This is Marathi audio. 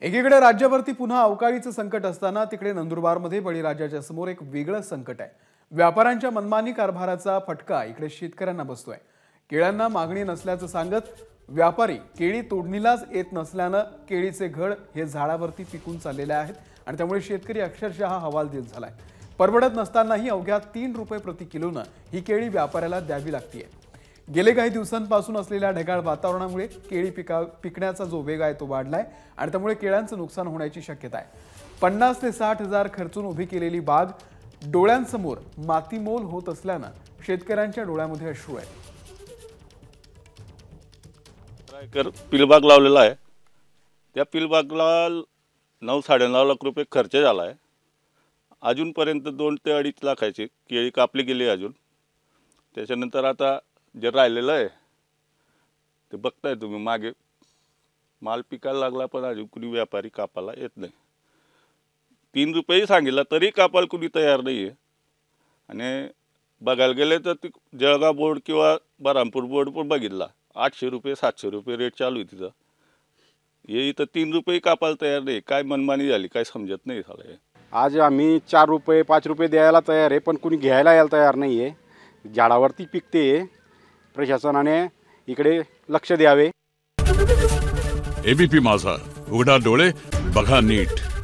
एकीकडे राज्यावरती पुन्हा अवकाळीचं संकट असताना तिकडे नंदुरबारमध्ये बळीराजाच्या समोर एक वेगळं संकट आहे व्यापाऱ्यांच्या मनमानी कारभाराचा फटका इकडे शेतकऱ्यांना बसतोय केळ्यांना मागणी नसल्याचं सांगत व्यापारी केळी तोडणीलाच येत नसल्यानं केळीचे घड हे झाडावरती पिकून चाललेले आहेत आणि त्यामुळे शेतकरी अक्षरशः हवालदिल झालाय परवडत नसतानाही अवघ्या तीन रुपये प्रति किलोनं ही केळी व्यापाऱ्याला द्यावी लागतीये गेले काही दिवसांपासून असलेल्या ढगाळ वातावरणामुळे केळी पिका पिकण्याचा जो वेग आहे तो वाढलाय आणि त्यामुळे केळ्यांचं नुकसान होण्याची शक्यता आहे पन्नास ते साठ हजार खर्चून उभी केलेली बाग डोळ्यांसमोर मातीमोल होत असल्यानं शेतकऱ्यांच्या डोळ्यामध्ये अश्रू आहे पिलबाग लावलेला आहे त्या पिलबागला नऊ साडेनऊ लाख रुपये खर्च झाला आहे अजूनपर्यंत दोन ते अडीच लाखाची केळी कापली गेली अजून त्याच्यानंतर आता जे राहिलेलं आहे ते बघताय तुम्ही मागे माल पिकायला लागला पण अजून कुणी व्यापारी कापाला येत नाही तीन रुपयेही सांगितला तरी कापाल कुणी तयार नाही आहे आणि बघायला गेले तर ती जळगाव बोर्ड किंवा बरामपूर बोर्ड पण बघितला आठशे रुपये सातशे रुपये रेट चालू आहे तिथं हे इथं तीन रुपये कापायला तयार नाही काय मनमानी झाली काय समजत नाही झालं आज आम्ही चार रुपये पाच रुपये द्यायला तयार आहे पण कुणी घ्यायला यायला तयार नाही आहे झाडावरती पिकते प्रशासनाने इकडे लक्ष द्यावे एबीपी माझा उघडा डोळे बघा नीट